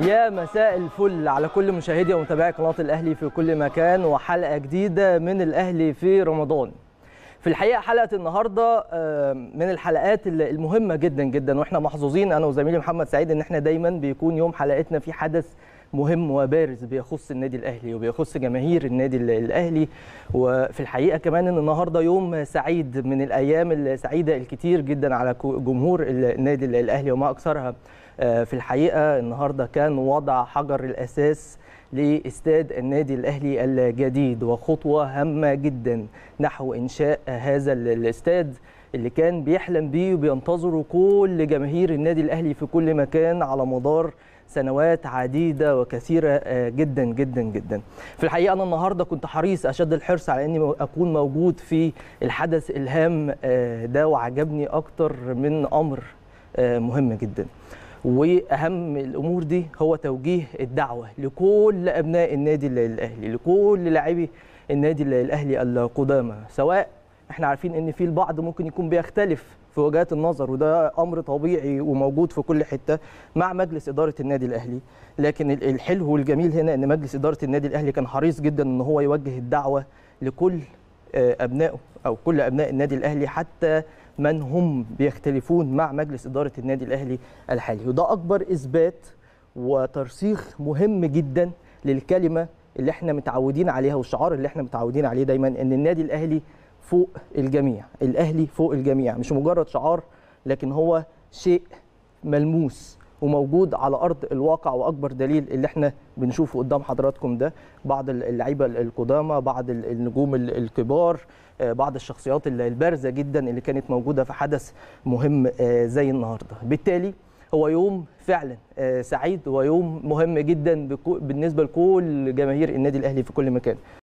يا مساء الفل على كل مشاهدي ومتابعي قناه الاهلي في كل مكان وحلقه جديده من الاهلي في رمضان. في الحقيقه حلقه النهارده آه، من الحلقات المهمه جدا جدا واحنا محظوظين انا وزميلي محمد سعيد ان احنا دايما بيكون يوم حلقتنا فيه حدث مهم وبارز بيخص النادي الاهلي وبيخص جماهير النادي الاهلي وفي الحقيقه كمان ان النهارده يوم سعيد من الايام السعيده الكتير جدا على جمهور النادي الاهلي وما اكثرها آه، في الحقيقه النهارده كان وضع حجر الاساس لاستاد النادي الاهلي الجديد وخطوه هامه جدا نحو انشاء هذا الاستاد اللي كان بيحلم بيه وبينتظره كل جماهير النادي الاهلي في كل مكان على مدار سنوات عديدة وكثيرة آه، جدا جدا جدا في الحقيقة أنا النهاردة كنت حريص أشد الحرص على أني أكون موجود في الحدث الهام آه، ده وعجبني أكتر من أمر مهم جدا واهم الامور دي هو توجيه الدعوه لكل ابناء النادي الاهلي لكل لاعبي النادي الاهلي القدامى سواء احنا عارفين ان في البعض ممكن يكون بيختلف في وجهات النظر وده امر طبيعي وموجود في كل حته مع مجلس اداره النادي الاهلي لكن الحلو والجميل هنا ان مجلس اداره النادي الاهلي كان حريص جدا ان هو يوجه الدعوه لكل آه، ابنائه او كل ابناء النادي الاهلي حتى من هم بيختلفون مع مجلس إدارة النادي الأهلي الحالي وده أكبر إثبات وترسيخ مهم جدا للكلمة اللي احنا متعودين عليها والشعار اللي احنا متعودين عليه دايما ان النادي الاهلي فوق الجميع الاهلي فوق الجميع مش مجرد شعار لكن هو شيء ملموس وموجود على ارض الواقع واكبر دليل اللي احنا بنشوفه قدام حضراتكم ده بعض اللعيبه القدامى بعض النجوم الكبار آه، بعض الشخصيات البارزه جدا اللي كانت موجوده في حدث مهم آه، زي النهارده بالتالي هو يوم فعلا آه، سعيد ويوم مهم جدا بالنسبه لكل جماهير النادي الاهلي في كل مكان